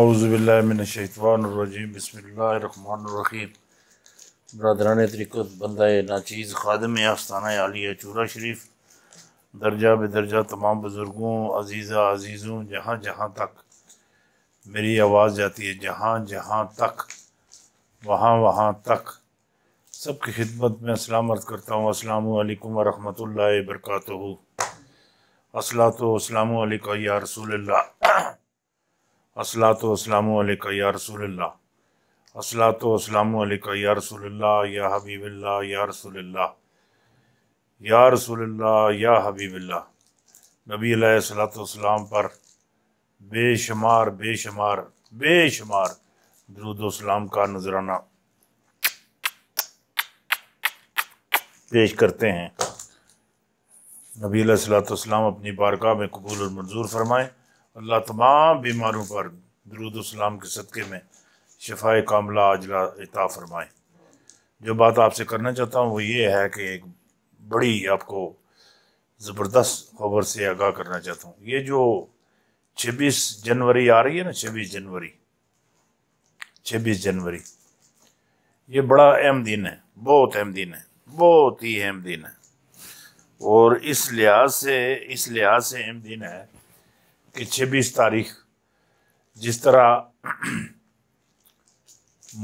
अवज़बिल्लिनशैतवानरजीम बसमीम बरदरान तरीक़त बंदा नाचीज़ खादम आस्ताना आलिया चूरा शरीफ दर्जा बदर्जा तमाम बुज़ुर्गों अजीज़ा अजीज़ों जहाँ जहाँ तक मेरी आवाज़ जाती है जहाँ जहाँ तक वहाँ वहाँ तक सबकी खिदमत में सलामत करता हूँ अस्सलाम वालेकुम वरहमतुल्लाहि वबरकातुहू अस्सलातु वस्सलामु या रसूलुल्लाह असलात वसलाम या रसूल्ला असलात वसलाम या रसोल्ला या हबीबल्ला या रसोल्ला या रसोल्ला या हबीबल्ला नबी सलाम पर बेशुमार बेशुमार बेशुमार दरुदोसलाम का नजराना पेश करते हैं नबी सलाम अपनी बारगाह में कबूल और मंजूर फरमाएँ अल्लाह तमाम बीमारों पर दरुदोसलाम के सदक़े में शफा कामला अजला इता फरमाएँ जो बात आपसे करना चाहता हूँ वो ये है कि एक बड़ी आपको ज़बरदस्त खबर से आगाह करना चाहता हूँ ये जो छब्बीस जनवरी आ रही है ना छब्बीस जनवरी छब्बीस जनवरी ये बड़ा अहम दिन है बहुत अहम दिन है बहुत ही अहम दिन है और इस लिहाज से इस लिहाज से अहम दिन है कि छब्बीस तारीख जिस तरह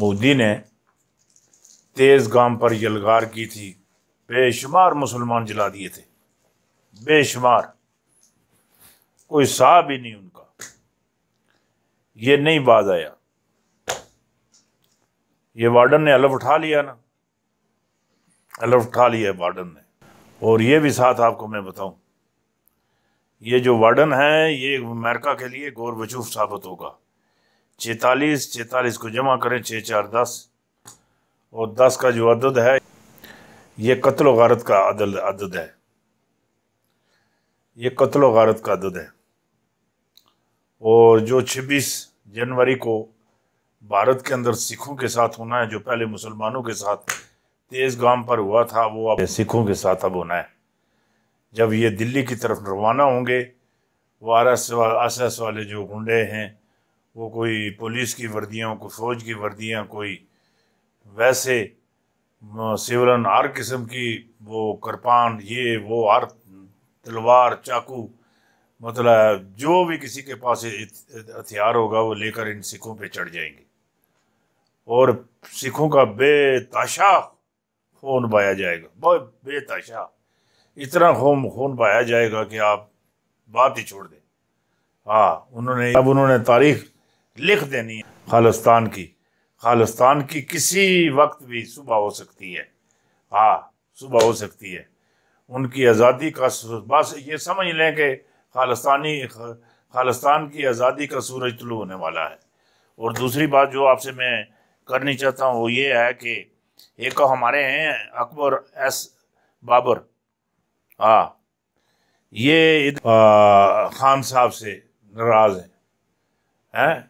मोदी ने तेज़ गाम पर यलगार की थी बेशुमार मुसलमान जला दिए थे बेशुमार कोई साहब ही नहीं उनका ये नहीं बाज आया ये वार्डन ने हलफ उठा लिया ना हलफ उठा लिया वार्डन ने और ये भी साथ आपको मैं बताऊं ये जो वार्डन है ये अमेरिका के लिए वजूफ साबित होगा चैतालीस चैतालीस को जमा करें छः चार दस और दस का जो अदद है ये कत्ल गारत का अदल अदद है ये कत्ल गारत का अदद है और जो छब्बीस जनवरी को भारत के अंदर सिखों के साथ होना है जो पहले मुसलमानों के साथ तेज गांव पर हुआ था वो अब सिखों के साथ अब होना है जब ये दिल्ली की तरफ रवाना होंगे वो आर एस वाले जो गुंडे हैं वो कोई पुलिस की वर्दियाँ कोई फ़ौज की वर्दियाँ कोई वैसे सिवरन हर किस्म की वो कृपान ये वो हर तलवार चाकू मतलब जो भी किसी के पास हथियार होगा वो लेकर इन सिखों पे चढ़ जाएंगे और सिखों का बेताशा फोन बाया जाएगा बहुत बेताशा इतना खून खून पाया जाएगा कि आप बात ही छोड़ दें हाँ उन्होंने अब उन्होंने तारीख लिख देनी है खालिस्तान की खालिस्तान की किसी वक्त भी सुबह हो सकती है हाँ सुबह हो सकती है उनकी आज़ादी का बस ये समझ लें कि खालिस्तानी खालिस्तान की आज़ादी का सूरज तुलू होने वाला है और दूसरी बात जो आपसे मैं करनी चाहता हूँ वो ये है कि एक हमारे हैं अकबर एस बाबर हाँ ये खान साहब से नाराज हैं हैं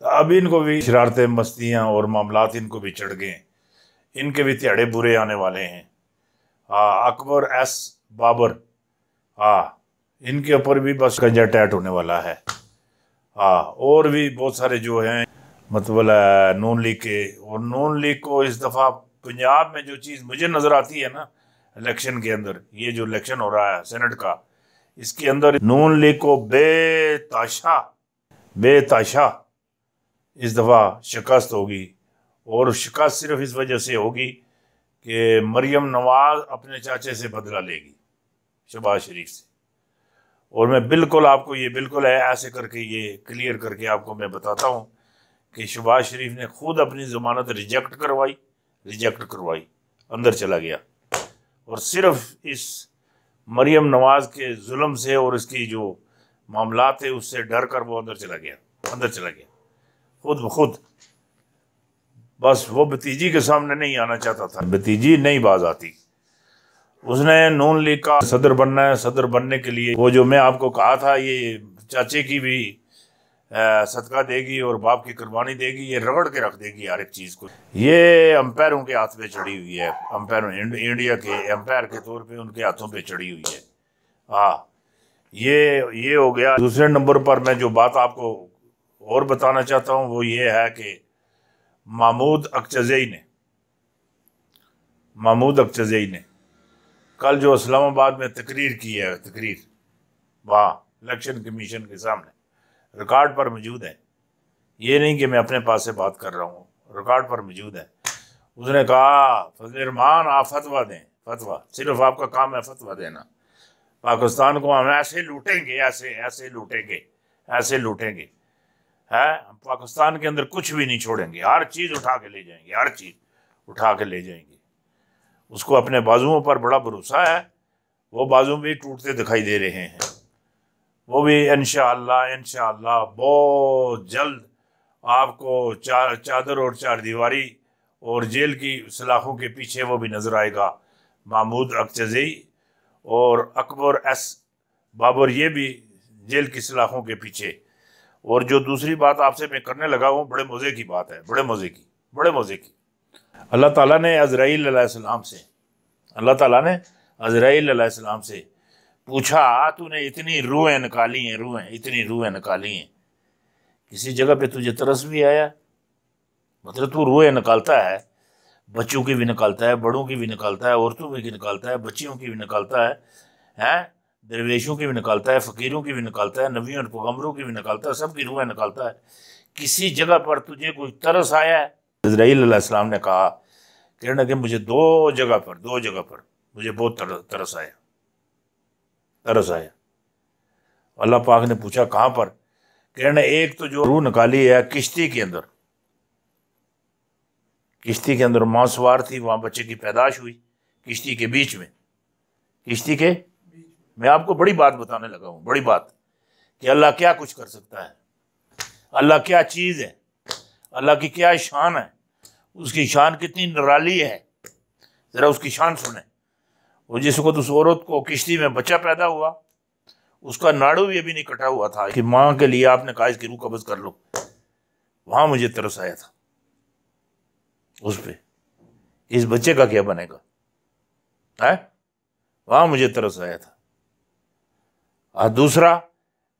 तो अब इनको भी शरारतें मस्तियाँ और मामलात इनको भी चढ़ गए इनके भी तिहाड़े बुरे आने वाले हैं हाँ अकबर एस बाबर हाँ इनके ऊपर भी बस गंजा टैट होने वाला है हाँ और भी बहुत सारे जो हैं मतलब नून लीग के और नून लीग को इस दफ़ा पंजाब में जो चीज़ मुझे नज़र आती है ना इलेक्शन के अंदर ये जो इलेक्शन हो रहा है सेनेट का इसके अंदर नून लीग को बेताशा बेताशा इस दफ़ा शिकस्त होगी और शिकस्त सिर्फ इस वजह से होगी कि मरियम नवाज अपने चाचे से बदला लेगी शबाज शरीफ से और मैं बिल्कुल आपको ये बिल्कुल है ऐसे करके ये क्लियर करके आपको मैं बताता हूँ कि शबाज शरीफ ने खुद अपनी ज़मानत रिजेक्ट करवाई रिजेक्ट करवाई अंदर चला गया और सिर्फ इस मरियम नवाज के जुल्म से और इसकी जो मामला थे उससे डर कर वो अंदर चला गया अंदर चला गया खुद ब खुद बस वो भतीजी के सामने नहीं आना चाहता था भतीजी नहीं बाज आती उसने नून लीग का सदर बनना है सदर बनने के लिए वो जो मैं आपको कहा था ये चाचे की भी सदका देगी और बाप की कुर्बानी देगी ये रगड़ के रख देगी हर एक चीज़ को ये अंपायरों के हाथ पे चढ़ी हुई है अंपायरों इंडिया के अंपायर के तौर पे उनके हाथों पे चढ़ी हुई है हाँ ये ये हो गया दूसरे नंबर पर मैं जो बात आपको और बताना चाहता हूँ वो ये है कि महमूद अकचजई ने महमूद अकचजई ने कल जो इस्लामाबाद में तकरीर की है तकरीर वहाँ इलेक्शन कमीशन के सामने रिकॉर्ड पर मौजूद है ये नहीं कि मैं अपने पास से बात कर रहा हूँ रिकॉर्ड पर मौजूद है उसने कहा फजलरमान आप फतवा दें फतवा सिर्फ आपका काम है फतवा देना पाकिस्तान को हम ऐसे लूटेंगे ऐसे ऐसे लूटेंगे ऐसे लूटेंगे है हम पाकिस्तान के अंदर कुछ भी नहीं छोड़ेंगे हर चीज़ उठा के ले जाएंगे हर चीज़ उठा के ले जाएंगे उसको अपने बाजुओं पर बड़ा भरोसा है वो बाजू भी टूटते दिखाई दे रहे हैं वो भी इन इन बहुत जल्द आपको चार चादर और चार दीवारी और जेल की सलाखों के पीछे वो भी नज़र आएगा महमूद अकचजई और अकबर एस बाबर ये भी जेल की सलाखों के पीछे और जो दूसरी बात आपसे मैं करने लगा हूँ बड़े मज़े की बात है बड़े मज़े की बड़े मज़े की अल्लाह ताला ने अजराइल से अल्लाह ताला ने अजराइल से पूछा तूने इतनी रूहें निकाली हैं रूहें इतनी रूहें निकाली हैं किसी जगह पे तुझे तरस भी आया मतलब तू रूहें निकालता है बच्चों की भी निकालता है बड़ों की भी निकालता है औरतों की भी निकालता है बच्चियों की भी निकालता है हैं दरवेशों की भी निकालता है फ़कीरों की भी निकालता है नबियों और पैगम्बरों की भी निकालता है सब की रूहें निकालता है किसी जगह पर तुझे कोई तरस आया है इसराइल ने कहा कहने लगे मुझे दो जगह पर दो जगह पर मुझे बहुत तरस आया तरस आया अल्लाह पाक ने पूछा कहाँ पर कहने एक तो जो रूह निकाली है किश्ती के अंदर किश्ती के अंदर मां सवार थी वहां बच्चे की पैदाश हुई किश्ती के बीच में किश्ती के मैं आपको बड़ी बात बताने लगा हूं बड़ी बात कि अल्लाह क्या कुछ कर सकता है अल्लाह क्या चीज़ है अल्लाह की क्या शान है उसकी शान कितनी निराली है ज़रा उसकी शान सुने और जिसको तो उस औरत को किश्ती में बच्चा पैदा हुआ उसका नाड़ू भी अभी नहीं कटा हुआ था कि माँ के लिए आपने कहा इसकी रूह कब्ज कर लो वहाँ मुझे तरस आया था उस पर इस बच्चे का क्या बनेगा है वहाँ मुझे तरस आया था और दूसरा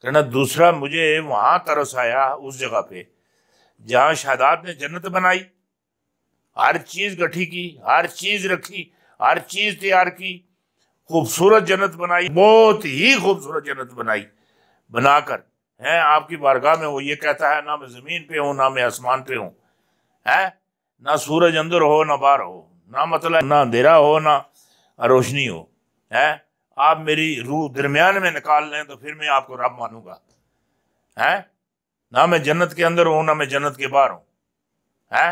कहना दूसरा मुझे वहाँ तरस आया उस जगह पे जहाँ शादाब ने जन्नत बनाई हर चीज़ गठी की हर चीज़ रखी हर चीज तैयार की खूबसूरत जन्नत बनाई बहुत ही खूबसूरत जन्नत बनाई बनाकर है आपकी बारगाह में वो ये कहता है ना मैं ज़मीन पे हूं ना मैं आसमान पे हूं है ना सूरज अंदर हो ना बाहर हो ना मतलब ना अंधेरा हो ना रोशनी हो है आप मेरी रूह दरमियान में निकाल लें तो फिर मैं आपको रब मानूंगा है ना मैं जन्नत के अंदर हूं ना मैं जन्नत के बाहर हूं है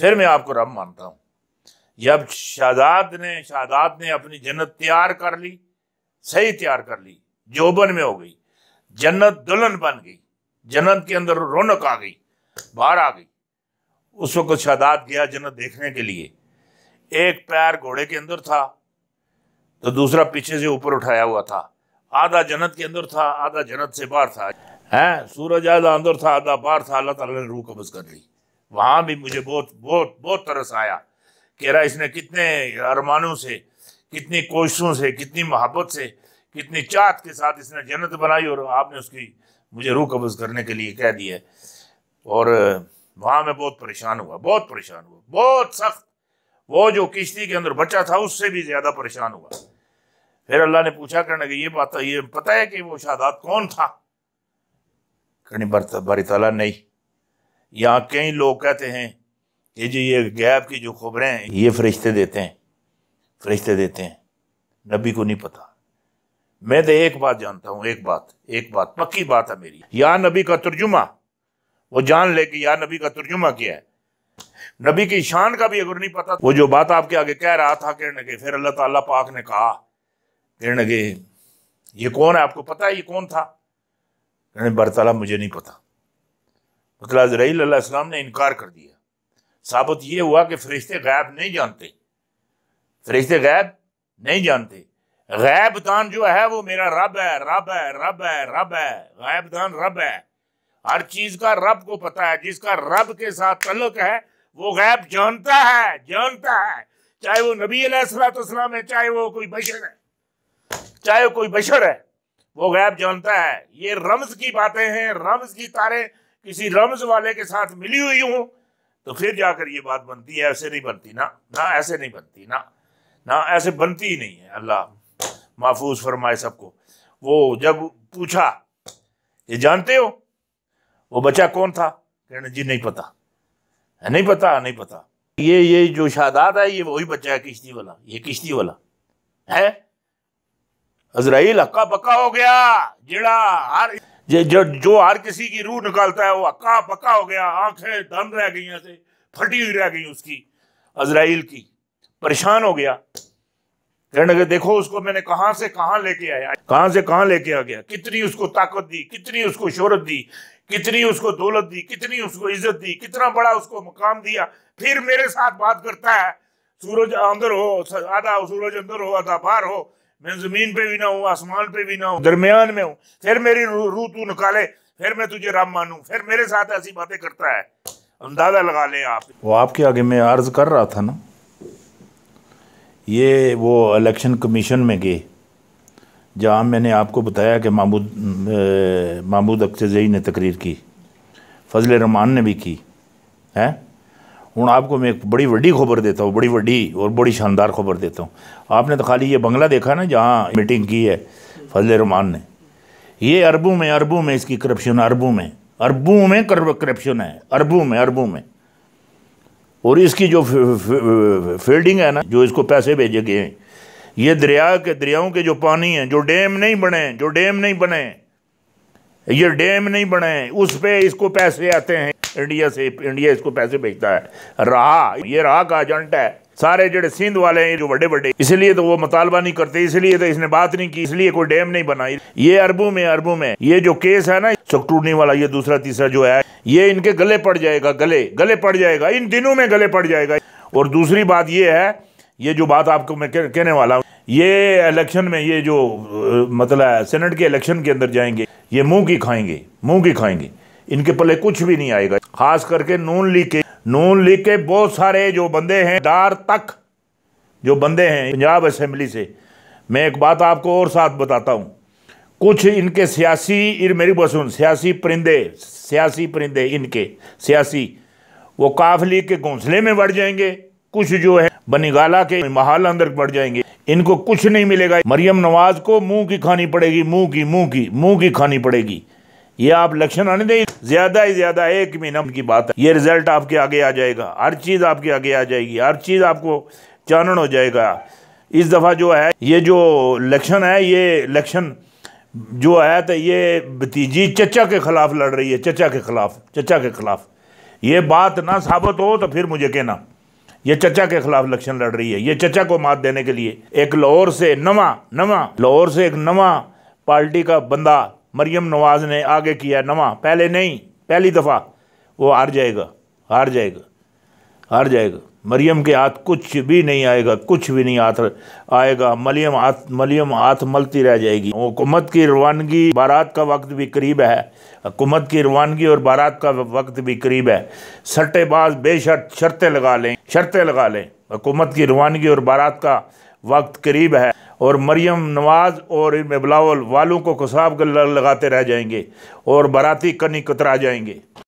फिर मैं आपको रब मानता हूं जब शादाद ने शादाद ने अपनी जन्नत तैयार कर ली सही तैयार कर ली जोबन में हो गई जन्नत दुल्हन बन गई जन्नत के अंदर रौनक आ गई बाहर आ गई उस वक्त शादाद गया जन्नत देखने के लिए एक पैर घोड़े के अंदर था तो दूसरा पीछे से ऊपर उठाया हुआ था आधा जन्नत के अंदर था आधा जन्नत से बाहर था है सूरज आधा अंदर था आधा बाहर था अल्लाह तला ने रूह कब्ज कर ली वहां भी मुझे बहुत बहुत बहुत तरस आया कह रहा इसने कितने अरमानों से कितनी कोशिशों से कितनी मोहब्बत से कितनी चाहत के साथ इसने जन्नत बनाई और आपने उसकी मुझे रूह कब्ज़ करने के लिए कह दिया और वहाँ मैं बहुत परेशान हुआ बहुत परेशान हुआ बहुत सख्त वो जो किश्ती के अंदर बच्चा था उससे भी ज़्यादा परेशान हुआ फिर अल्लाह ने पूछा करने की ये बात तो ये पता है कि वो शादात कौन था करनी बारी तला नहीं यहाँ कई लोग कहते हैं ये जो ये गैब की जो खबरें ये फरिश्ते देते हैं फरिश्ते देते हैं नबी को नहीं पता मैं तो एक बात जानता हूँ एक बात एक बात पक्की बात है मेरी या नबी का तर्जुमा वो जान ले कि या नबी का तर्जुमा क्या है नबी की शान का भी अगर नहीं पता वो जो बात आपके आगे कह रहा था किरण के फिर अल्लाह ताला पाक ने कहा किरण के ये कौन है आपको पता है ये कौन था बरतला मुझे नहीं पता मतलब इस्लाम ने इनकार कर दिया साबित ये हुआ कि फरिश्ते गैब नहीं जानते फरिश्ते गैब नहीं जानते गैब दान जो है वो मेरा रब है रब है रब है रब है गैब दान रब है हर चीज का रब को पता है जिसका रब के साथ तल्लुक है वो गैब जानता है जानता है चाहे वो नबी सलाम है चाहे वो कोई बशर है चाहे वो कोई बशर है वो गैब जानता है ये रमज की बातें हैं रमज की तारे किसी रमज वाले के साथ मिली हुई हूं तो फिर जाकर ये बात बनती है ऐसे नहीं बनती ना ना ऐसे नहीं बनती ना ना ऐसे बनती ही नहीं है अल्लाह महफूज फरमाए सबको वो जब पूछा ये जानते हो वो बच्चा कौन था कहने जी नहीं पता नहीं पता नहीं पता ये ये जो शादात है ये वही बच्चा है किश्ती वाला ये किश्ती वाला है अजराइल हक्का पक्का हो गया जिड़ा हर ये जो जो हर किसी की रूह निकालता है वो अक्का पक्का हो गया आंखें धन रह गई ऐसे फटी हुई रह गई उसकी अजराइल की परेशान हो गया कहने लगे देखो उसको मैंने कहाँ से कहाँ लेके आया कहाँ से कहाँ लेके आ गया कितनी उसको ताकत दी कितनी उसको शोहरत दी कितनी उसको दौलत दी कितनी उसको इज्जत दी कितना बड़ा उसको मुकाम दिया फिर मेरे साथ बात करता है सूरज अंदर हो आधा सूरज अंदर हो आधा बाहर हो मैं जमीन पे भी ना हूं आसमान पे भी ना हूं दरमियान में हूं फिर मेरी रूह तू निकाले फिर मैं तुझे राम मानू फिर मेरे साथ ऐसी बातें करता है अंदाजा लगा ले आप वो आपके आगे मैं अर्ज कर रहा था ना ये वो इलेक्शन कमीशन में गए जहाँ मैंने आपको बताया कि महमूद महमूद जई ने तकरीर की फजल रहमान ने भी की है हूँ आपको मैं एक बड़ी वड्डी खबर देता हूँ बड़ी वड्डी और बड़ी शानदार खबर देता हूँ आपने तो खाली ये बंगला देखा ना जहाँ मीटिंग की है फजल रहमान ने ये अरबों में अरबों में इसकी करप्शन अरबों में अरबों में करप्शन है अरबों में अरबों में और इसकी जो फील्डिंग है ना जो इसको पैसे भेजे गए हैं ये दरिया के दरियाओं के जो पानी हैं जो डैम नहीं बने जो डैम नहीं बने ये डैम नहीं बने उस पर इसको पैसे आते हैं इंडिया से इंडिया इसको पैसे भेजता है रहा ये रहा का एजेंट है सारे जड़े सिंध वाले हैं जो बड़े बड़े इसलिए तो वो मुतालबा नहीं करते इसलिए तो इसने बात नहीं की इसलिए कोई डैम नहीं बनाई ये अरबों में अरबों में ये जो केस है ना चकटूटने वाला ये दूसरा तीसरा जो है ये इनके गले पड़ जाएगा गले गले पड़ जाएगा इन दिनों में गले पड़ जाएगा और दूसरी बात ये है ये जो बात आपको मैं कहने वाला हूँ ये इलेक्शन में ये जो मतलब सेनेट के इलेक्शन के अंदर जाएंगे ये मुंह की खाएंगे मुंह की खाएंगे इनके पले कुछ भी नहीं आएगा खास करके नून लीग के नून लीग के बहुत सारे जो बंदे हैं दार तक जो बंदे हैं पंजाब असेंबली से मैं एक बात आपको और साथ बताता हूँ कुछ इनके सियासी मेरी बसुन सियासी परिंदे सियासी परिंदे इनके सियासी वो काफ लीग के घोंसले में बढ़ जाएंगे कुछ जो है बनीगाला के महाल अंदर बढ़ जाएंगे इनको कुछ नहीं मिलेगा मरियम नवाज को मुंह की खानी पड़ेगी मुंह की मुंह की मुंह की खानी पड़ेगी ये आप लक्षण आने दें ज्यादा ही ज्यादा एक महीना की बात है ये रिजल्ट आपके आगे आ जाएगा हर चीज़ आपके आगे आ जाएगी हर चीज़ आपको चानन हो जाएगा इस दफ़ा जो है ये जो लक्षण है ये इलेक्शन जो है तो ये भतीजी चचा के ख़िलाफ़ लड़ रही है चचा के ख़िलाफ़ चचा के ख़िलाफ़ ये बात ना साबित हो तो फिर मुझे कहना ये चचा के खिलाफ इलेक्शन लड़ रही है ये चचा को मात देने के लिए एक लाहौर से नवा नवा लाहौर से एक नवा पार्टी का बंदा मरियम नवाज़ ने आगे किया नवा पहले नहीं पहली दफ़ा वो हार जाएगा हार जाएगा हार जाएगा मरियम के हाथ कुछ भी नहीं आएगा कुछ भी नहीं हाथ आएगा मलियम हाथ मलियम हाथ मलती रह जाएगी हुकूमत की रवानगी बारात का वक्त भी करीब है हुकूमत की रवानगी और बारात का वक्त भी करीब है सट्टेबाज बेशर्त शर्तें लगा लें शर्तें लगा लें हुकूमत की रवानगी और बारात का वक्त करीब है और मरियम नवाज़ और इनमें बिलावल वालों को खसाब लगाते रह जाएंगे और बाराती कनी कतरा जाएंगे